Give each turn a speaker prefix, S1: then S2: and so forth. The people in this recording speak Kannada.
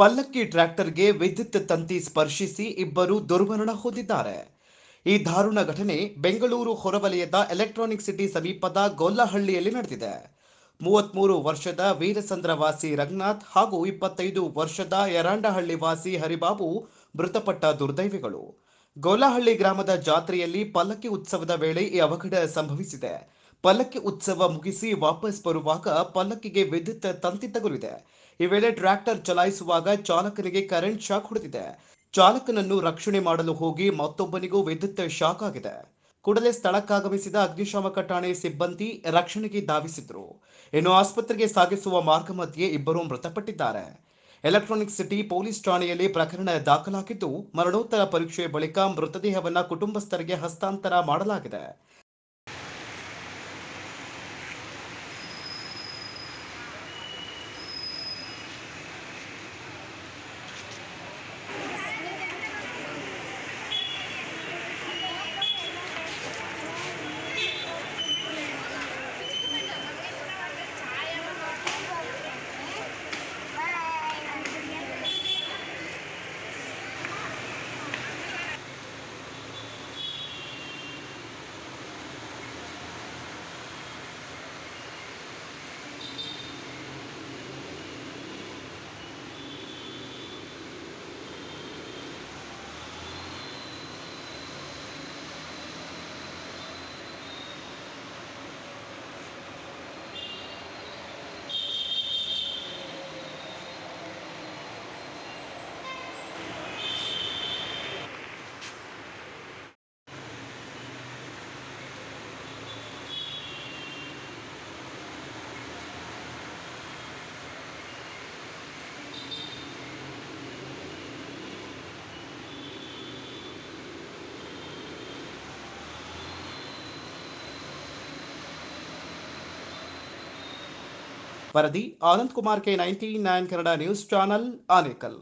S1: ಪಲ್ಲಕ್ಕಿ ಟ್ರ್ಯಾಕ್ಟರ್ಗೆ ವಿದ್ಯುತ್ ತಂತಿ ಸ್ಪರ್ಶಿಸಿ ಇಬ್ಬರು ದುರ್ಮರಣ ಹೊಂದಿದ್ದಾರೆ ಈ ದಾರುಣ ಘಟನೆ ಬೆಂಗಳೂರು ಹೊರವಲಯದ ಎಲೆಕ್ಟ್ರಾನಿಕ್ ಸಿಟಿ ಸಮೀಪದ ಗೊಲ್ಲಹಳ್ಳಿಯಲ್ಲಿ ನಡೆದಿದೆ ಮೂವತ್ಮೂರು ವರ್ಷದ ವೀರಸಂದ್ರ ವಾಸಿ ರಂಗನಾಥ್ ಹಾಗೂ ಇಪ್ಪತ್ತೈದು ವರ್ಷದ ಯರಾಂಡಹಳ್ಳಿ ವಾಸಿ ಹರಿಬಾಬು ಮೃತಪಟ್ಟ ದುರ್ದೈವಿಗಳು ಗೊಲ್ಲಹಳ್ಳಿ ಗ್ರಾಮದ ಜಾತ್ರೆಯಲ್ಲಿ ಪಲ್ಲಕ್ಕಿ ಉತ್ಸವದ ವೇಳೆ ಈ ಅವಘಡ ಸಂಭವಿಸಿದೆ ಪಲ್ಲಕ್ಕಿ ಉತ್ಸವ ಮುಗಿಸಿ ವಾಪಸ್ ಬರುವಾಗ ಪಲ್ಲಕ್ಕಿಗೆ ವಿದ್ಯುತ್ ತಂತಿ ತಗುಲಿದೆ ಈ ವೇಳೆ ಟ್ರ್ಯಾಕ್ಟರ್ ಚಲಾಯಿಸುವಾಗ ಚಾಲಕನಿಗೆ ಕರೆಂಟ್ ಶಾಕ್ ಹೊಡೆದಿದೆ ಚಾಲಕನನ್ನು ರಕ್ಷಣೆ ಮಾಡಲು ಹೋಗಿ ಮತ್ತೊಬ್ಬನಿಗೂ ವಿದ್ಯುತ್ ಶಾಕ್ ಆಗಿದೆ ಕೂಡಲೇ ಸ್ಥಳಕ್ಕಾಗಮಿಸಿದ ಅಗ್ನಿಶಾಮಕ ಠಾಣೆ ಸಿಬ್ಬಂದಿ ರಕ್ಷಣೆಗೆ ಧಾವಿಸಿದ್ರು ಇನ್ನು ಆಸ್ಪತ್ರೆಗೆ ಸಾಗಿಸುವ ಮಾರ್ಗ ಮಧ್ಯೆ ಇಬ್ಬರು ಮೃತಪಟ್ಟಿದ್ದಾರೆ ಎಲೆಕ್ಟ್ರಾನಿಕ್ ಸಿಟಿ ಪೊಲೀಸ್ ಠಾಣೆಯಲ್ಲಿ ಪ್ರಕರಣ ದಾಖಲಾಗಿದ್ದು ಮರಣೋತ್ತರ ಪರೀಕ್ಷೆ ಬಳಿಕ ಮೃತದೇಹವನ್ನು ಕುಟುಂಬಸ್ಥರಿಗೆ ಹಸ್ತಾಂತರ ಮಾಡಲಾಗಿದೆ ವರದಿ Anand Kumar K ninety nine Kannada news channel Anekal